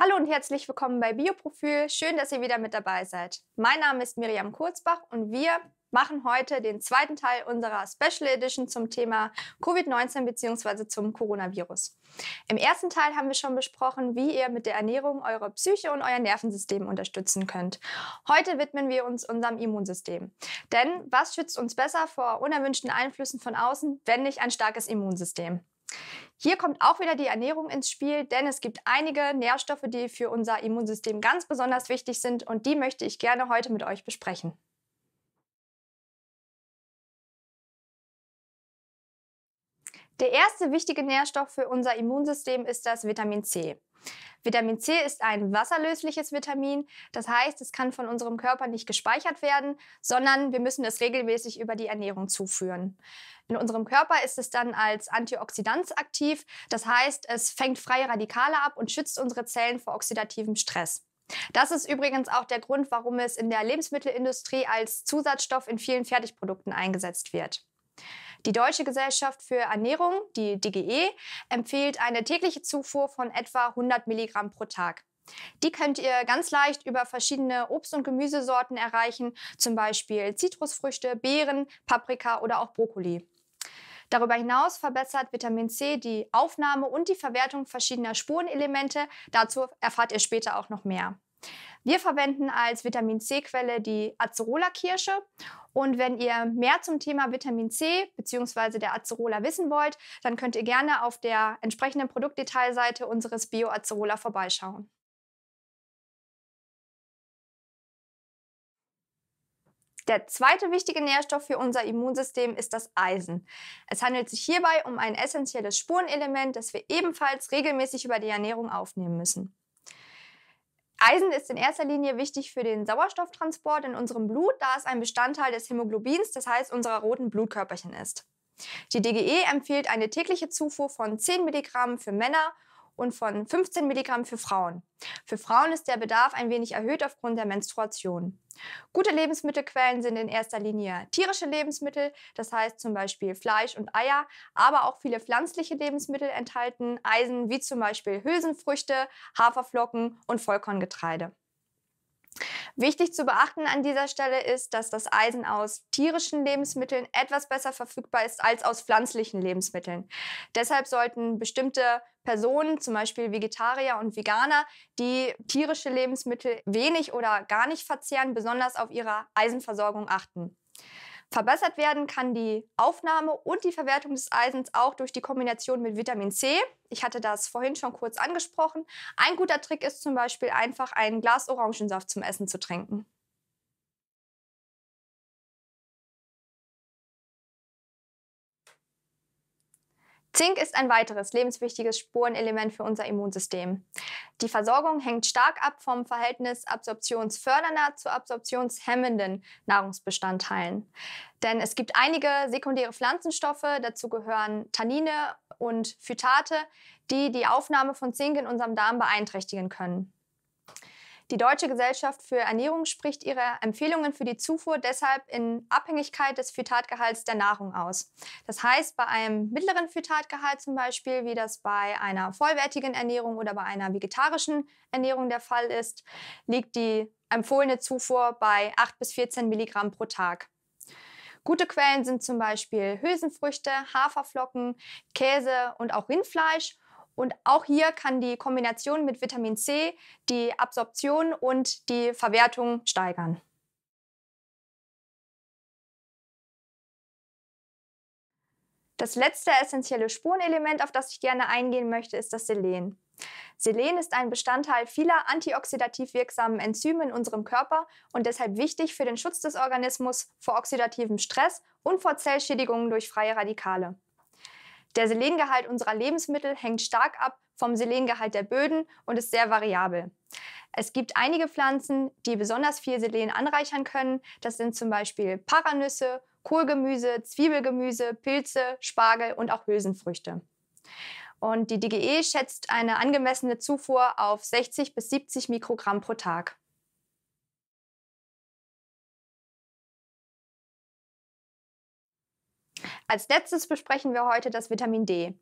Hallo und herzlich willkommen bei Bioprofil. Schön, dass ihr wieder mit dabei seid. Mein Name ist Miriam Kurzbach und wir machen heute den zweiten Teil unserer Special Edition zum Thema Covid-19 bzw. zum Coronavirus. Im ersten Teil haben wir schon besprochen, wie ihr mit der Ernährung eure Psyche und euer Nervensystem unterstützen könnt. Heute widmen wir uns unserem Immunsystem. Denn was schützt uns besser vor unerwünschten Einflüssen von außen, wenn nicht ein starkes Immunsystem? Hier kommt auch wieder die Ernährung ins Spiel, denn es gibt einige Nährstoffe, die für unser Immunsystem ganz besonders wichtig sind und die möchte ich gerne heute mit euch besprechen. Der erste wichtige Nährstoff für unser Immunsystem ist das Vitamin C. Vitamin C ist ein wasserlösliches Vitamin, das heißt, es kann von unserem Körper nicht gespeichert werden, sondern wir müssen es regelmäßig über die Ernährung zuführen. In unserem Körper ist es dann als Antioxidant aktiv, das heißt, es fängt freie Radikale ab und schützt unsere Zellen vor oxidativem Stress. Das ist übrigens auch der Grund, warum es in der Lebensmittelindustrie als Zusatzstoff in vielen Fertigprodukten eingesetzt wird. Die Deutsche Gesellschaft für Ernährung, die DGE, empfiehlt eine tägliche Zufuhr von etwa 100 Milligramm pro Tag. Die könnt ihr ganz leicht über verschiedene Obst- und Gemüsesorten erreichen, zum Beispiel Zitrusfrüchte, Beeren, Paprika oder auch Brokkoli. Darüber hinaus verbessert Vitamin C die Aufnahme und die Verwertung verschiedener Spurenelemente. Dazu erfahrt ihr später auch noch mehr. Wir verwenden als Vitamin C-Quelle die Acerola-Kirsche und wenn ihr mehr zum Thema Vitamin C bzw. der Acerola wissen wollt, dann könnt ihr gerne auf der entsprechenden Produktdetailseite unseres Bio-Acerola vorbeischauen. Der zweite wichtige Nährstoff für unser Immunsystem ist das Eisen. Es handelt sich hierbei um ein essentielles Spurenelement, das wir ebenfalls regelmäßig über die Ernährung aufnehmen müssen. Eisen ist in erster Linie wichtig für den Sauerstofftransport in unserem Blut, da es ein Bestandteil des Hämoglobins, das heißt unserer roten Blutkörperchen ist. Die DGE empfiehlt eine tägliche Zufuhr von 10 Milligramm für Männer und von 15 Milligramm für Frauen. Für Frauen ist der Bedarf ein wenig erhöht aufgrund der Menstruation. Gute Lebensmittelquellen sind in erster Linie tierische Lebensmittel, das heißt zum Beispiel Fleisch und Eier, aber auch viele pflanzliche Lebensmittel enthalten Eisen, wie zum Beispiel Hülsenfrüchte, Haferflocken und Vollkorngetreide. Wichtig zu beachten an dieser Stelle ist, dass das Eisen aus tierischen Lebensmitteln etwas besser verfügbar ist als aus pflanzlichen Lebensmitteln. Deshalb sollten bestimmte Personen, zum Beispiel Vegetarier und Veganer, die tierische Lebensmittel wenig oder gar nicht verzehren, besonders auf ihre Eisenversorgung achten. Verbessert werden kann die Aufnahme und die Verwertung des Eisens auch durch die Kombination mit Vitamin C. Ich hatte das vorhin schon kurz angesprochen. Ein guter Trick ist zum Beispiel einfach ein Glas Orangensaft zum Essen zu trinken. Zink ist ein weiteres lebenswichtiges Spurenelement für unser Immunsystem. Die Versorgung hängt stark ab vom Verhältnis absorptionsfördernder zu absorptionshemmenden Nahrungsbestandteilen. Denn es gibt einige sekundäre Pflanzenstoffe, dazu gehören Tannine und Phytate, die die Aufnahme von Zink in unserem Darm beeinträchtigen können. Die Deutsche Gesellschaft für Ernährung spricht ihre Empfehlungen für die Zufuhr deshalb in Abhängigkeit des Phytatgehalts der Nahrung aus. Das heißt, bei einem mittleren Phytatgehalt zum Beispiel, wie das bei einer vollwertigen Ernährung oder bei einer vegetarischen Ernährung der Fall ist, liegt die empfohlene Zufuhr bei 8 bis 14 Milligramm pro Tag. Gute Quellen sind zum Beispiel Hülsenfrüchte, Haferflocken, Käse und auch Rindfleisch. Und auch hier kann die Kombination mit Vitamin C die Absorption und die Verwertung steigern. Das letzte essentielle Spurenelement, auf das ich gerne eingehen möchte, ist das Selen. Selen ist ein Bestandteil vieler antioxidativ wirksamen Enzyme in unserem Körper und deshalb wichtig für den Schutz des Organismus vor oxidativem Stress und vor Zellschädigungen durch freie Radikale. Der Selengehalt unserer Lebensmittel hängt stark ab vom Selengehalt der Böden und ist sehr variabel. Es gibt einige Pflanzen, die besonders viel Selen anreichern können. Das sind zum Beispiel Paranüsse, Kohlgemüse, Zwiebelgemüse, Pilze, Spargel und auch Hülsenfrüchte. Und die DGE schätzt eine angemessene Zufuhr auf 60 bis 70 Mikrogramm pro Tag. Als letztes besprechen wir heute das Vitamin D.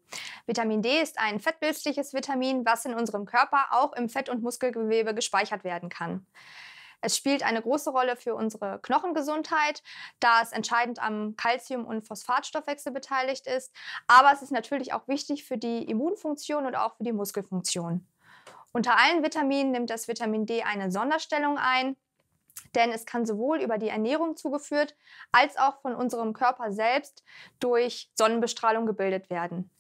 Vitamin D ist ein fettbildliches Vitamin, was in unserem Körper auch im Fett- und Muskelgewebe gespeichert werden kann. Es spielt eine große Rolle für unsere Knochengesundheit, da es entscheidend am Kalzium- und Phosphatstoffwechsel beteiligt ist. Aber es ist natürlich auch wichtig für die Immunfunktion und auch für die Muskelfunktion. Unter allen Vitaminen nimmt das Vitamin D eine Sonderstellung ein denn es kann sowohl über die Ernährung zugeführt als auch von unserem Körper selbst durch Sonnenbestrahlung gebildet werden.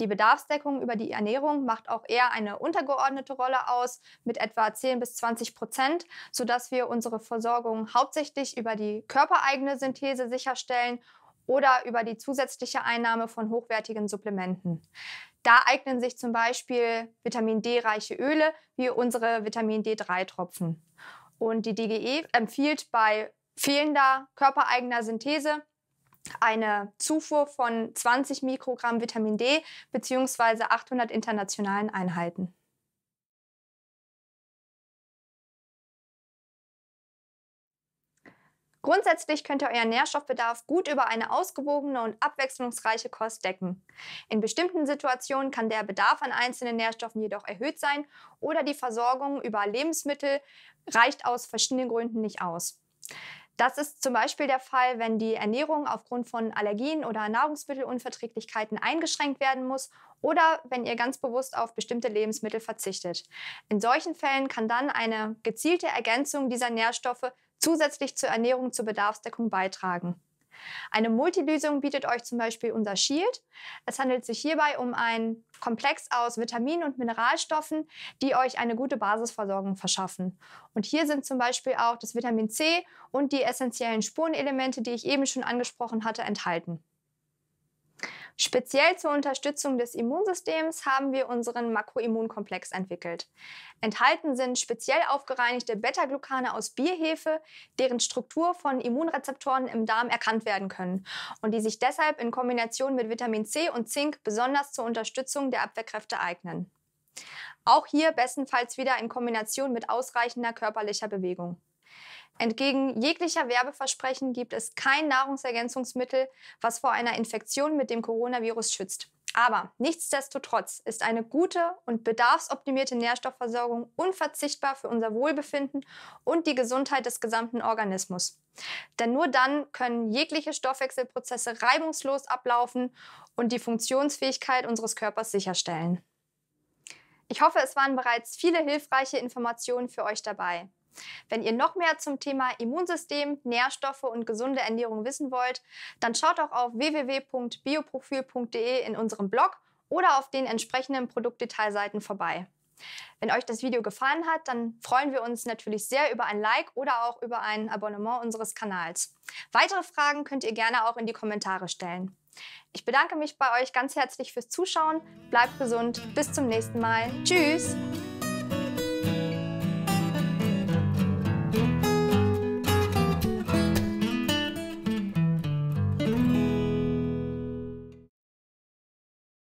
Die Bedarfsdeckung über die Ernährung macht auch eher eine untergeordnete Rolle aus mit etwa 10 bis 20 Prozent, sodass wir unsere Versorgung hauptsächlich über die körpereigene Synthese sicherstellen oder über die zusätzliche Einnahme von hochwertigen Supplementen. Da eignen sich zum Beispiel Vitamin D-reiche Öle wie unsere Vitamin D3-Tropfen. Und die DGE empfiehlt bei fehlender körpereigener Synthese eine Zufuhr von 20 Mikrogramm Vitamin D bzw. 800 internationalen Einheiten. Grundsätzlich könnt ihr euren Nährstoffbedarf gut über eine ausgewogene und abwechslungsreiche Kost decken. In bestimmten Situationen kann der Bedarf an einzelnen Nährstoffen jedoch erhöht sein oder die Versorgung über Lebensmittel reicht aus verschiedenen Gründen nicht aus. Das ist zum Beispiel der Fall, wenn die Ernährung aufgrund von Allergien oder Nahrungsmittelunverträglichkeiten eingeschränkt werden muss oder wenn ihr ganz bewusst auf bestimmte Lebensmittel verzichtet. In solchen Fällen kann dann eine gezielte Ergänzung dieser Nährstoffe zusätzlich zur Ernährung zur Bedarfsdeckung beitragen. Eine Multilösung bietet euch zum Beispiel unser Shield. Es handelt sich hierbei um einen Komplex aus Vitaminen und Mineralstoffen, die euch eine gute Basisversorgung verschaffen. Und hier sind zum Beispiel auch das Vitamin C und die essentiellen Spurenelemente, die ich eben schon angesprochen hatte, enthalten. Speziell zur Unterstützung des Immunsystems haben wir unseren Makroimmunkomplex entwickelt. Enthalten sind speziell aufgereinigte Beta-Glucane aus Bierhefe, deren Struktur von Immunrezeptoren im Darm erkannt werden können und die sich deshalb in Kombination mit Vitamin C und Zink besonders zur Unterstützung der Abwehrkräfte eignen. Auch hier bestenfalls wieder in Kombination mit ausreichender körperlicher Bewegung. Entgegen jeglicher Werbeversprechen gibt es kein Nahrungsergänzungsmittel, was vor einer Infektion mit dem Coronavirus schützt. Aber nichtsdestotrotz ist eine gute und bedarfsoptimierte Nährstoffversorgung unverzichtbar für unser Wohlbefinden und die Gesundheit des gesamten Organismus. Denn nur dann können jegliche Stoffwechselprozesse reibungslos ablaufen und die Funktionsfähigkeit unseres Körpers sicherstellen. Ich hoffe, es waren bereits viele hilfreiche Informationen für euch dabei. Wenn ihr noch mehr zum Thema Immunsystem, Nährstoffe und gesunde Ernährung wissen wollt, dann schaut auch auf www.bioprofil.de in unserem Blog oder auf den entsprechenden Produktdetailseiten vorbei. Wenn euch das Video gefallen hat, dann freuen wir uns natürlich sehr über ein Like oder auch über ein Abonnement unseres Kanals. Weitere Fragen könnt ihr gerne auch in die Kommentare stellen. Ich bedanke mich bei euch ganz herzlich fürs Zuschauen, bleibt gesund, bis zum nächsten Mal. Tschüss!